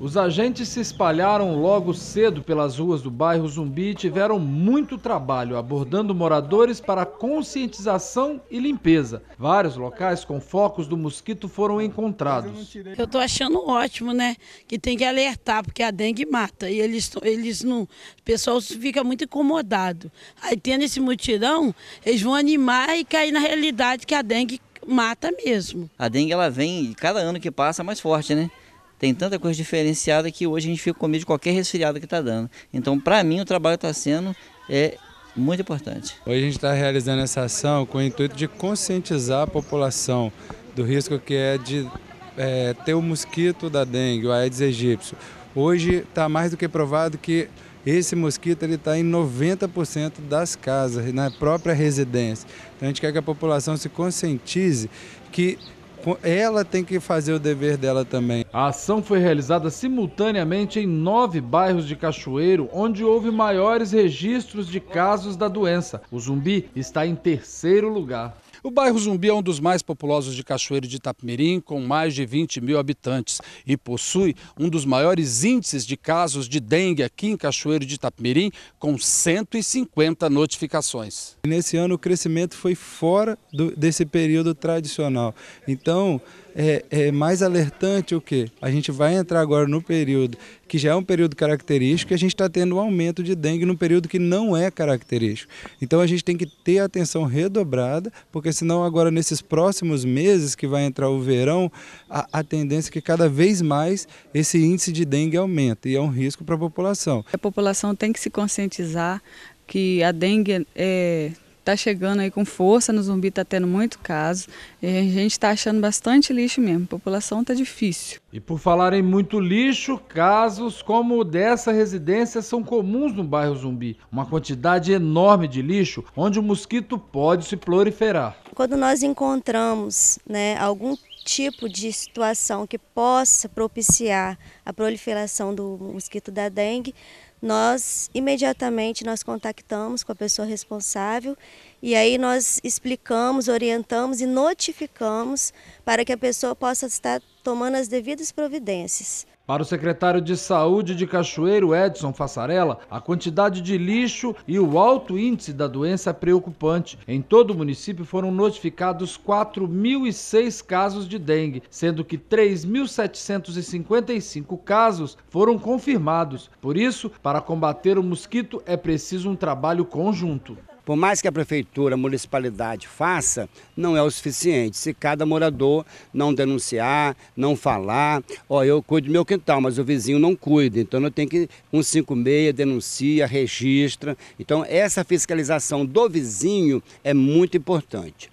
Os agentes se espalharam logo cedo pelas ruas do bairro Zumbi e tiveram muito trabalho abordando moradores para conscientização e limpeza. Vários locais com focos do mosquito foram encontrados. Eu estou achando ótimo, né? Que tem que alertar, porque a dengue mata. E eles, eles não. O pessoal fica muito incomodado. Aí, tendo esse mutirão, eles vão animar e cair na realidade que a dengue mata mesmo. A dengue, ela vem, cada ano que passa, é mais forte, né? Tem tanta coisa diferenciada que hoje a gente fica com medo de qualquer resfriado que está dando. Então, para mim, o trabalho está sendo é, muito importante. Hoje a gente está realizando essa ação com o intuito de conscientizar a população do risco que é de é, ter o mosquito da dengue, o Aedes aegypti. Hoje está mais do que provado que esse mosquito está em 90% das casas, na própria residência. Então a gente quer que a população se conscientize que ela tem que fazer o dever dela também. A ação foi realizada simultaneamente em nove bairros de Cachoeiro, onde houve maiores registros de casos da doença. O zumbi está em terceiro lugar. O bairro Zumbi é um dos mais populosos de Cachoeiro de Itapemirim, com mais de 20 mil habitantes, e possui um dos maiores índices de casos de dengue aqui em Cachoeiro de Itapemirim, com 150 notificações. Nesse ano o crescimento foi fora do, desse período tradicional. Então, é, é, mais alertante o que A gente vai entrar agora no período que já é um período característico e a gente está tendo um aumento de dengue num período que não é característico. Então a gente tem que ter atenção redobrada, porque porque senão agora nesses próximos meses que vai entrar o verão, a, a tendência é que cada vez mais esse índice de dengue aumenta e é um risco para a população. A população tem que se conscientizar que a dengue é está chegando aí com força, no Zumbi está tendo muito caso. a gente está achando bastante lixo mesmo, a população está difícil. E por falar em muito lixo, casos como o dessa residência são comuns no bairro Zumbi. Uma quantidade enorme de lixo, onde o mosquito pode se proliferar. Quando nós encontramos né, algum tipo de situação que possa propiciar a proliferação do mosquito da dengue, nós imediatamente nós contactamos com a pessoa responsável e aí nós explicamos, orientamos e notificamos para que a pessoa possa estar tomando as devidas providências. Para o secretário de Saúde de Cachoeiro, Edson Fassarella, a quantidade de lixo e o alto índice da doença é preocupante. Em todo o município foram notificados 4.006 casos de dengue, sendo que 3.755 casos foram confirmados. Por isso, para combater o mosquito é preciso um trabalho conjunto. Por mais que a prefeitura, a municipalidade faça, não é o suficiente. Se cada morador não denunciar, não falar, ó, eu cuido do meu quintal, mas o vizinho não cuida, então eu tenho que 156 denuncia, registra. Então essa fiscalização do vizinho é muito importante.